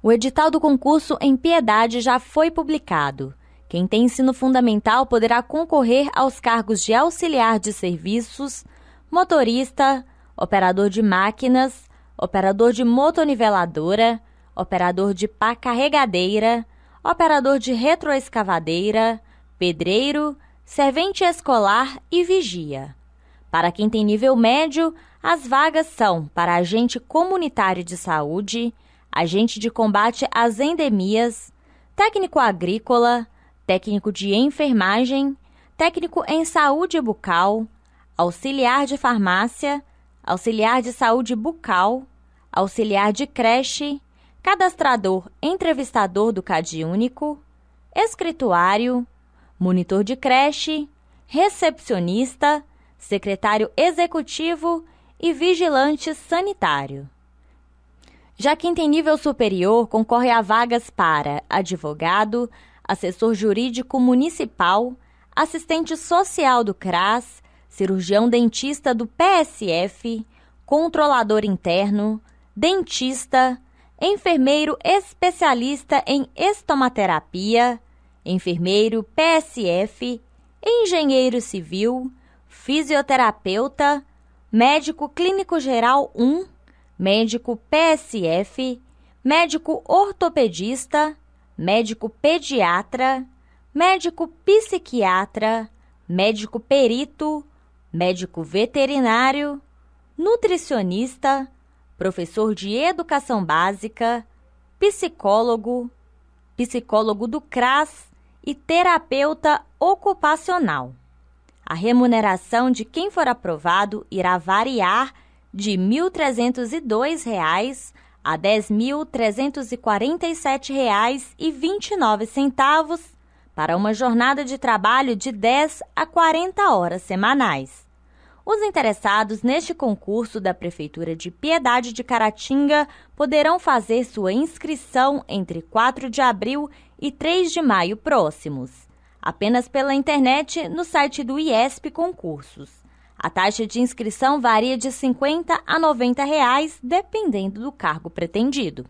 O edital do concurso em Piedade já foi publicado. Quem tem ensino fundamental poderá concorrer aos cargos de auxiliar de serviços, motorista, operador de máquinas, operador de motoniveladora, operador de pá carregadeira, operador de retroescavadeira, pedreiro, servente escolar e vigia. Para quem tem nível médio, as vagas são para agente comunitário de saúde, agente de combate às endemias, técnico agrícola, técnico de enfermagem, técnico em saúde bucal, auxiliar de farmácia, auxiliar de saúde bucal, auxiliar de creche, cadastrador entrevistador do CAD único, escrituário, monitor de creche, recepcionista, secretário executivo e vigilante sanitário. Já quem tem nível superior concorre a vagas para advogado, assessor jurídico municipal, assistente social do CRAS, cirurgião dentista do PSF, controlador interno, dentista, enfermeiro especialista em estomaterapia, enfermeiro PSF, engenheiro civil, fisioterapeuta, médico clínico geral 1 médico PSF, médico ortopedista, médico pediatra, médico psiquiatra, médico perito, médico veterinário, nutricionista, professor de educação básica, psicólogo, psicólogo do CRAS e terapeuta ocupacional. A remuneração de quem for aprovado irá variar de R$ 1.302 a R$ 10.347,29 para uma jornada de trabalho de 10 a 40 horas semanais. Os interessados neste concurso da Prefeitura de Piedade de Caratinga poderão fazer sua inscrição entre 4 de abril e 3 de maio próximos, apenas pela internet no site do IESP Concursos a taxa de inscrição varia de R$ 50 a R$ 90, reais, dependendo do cargo pretendido.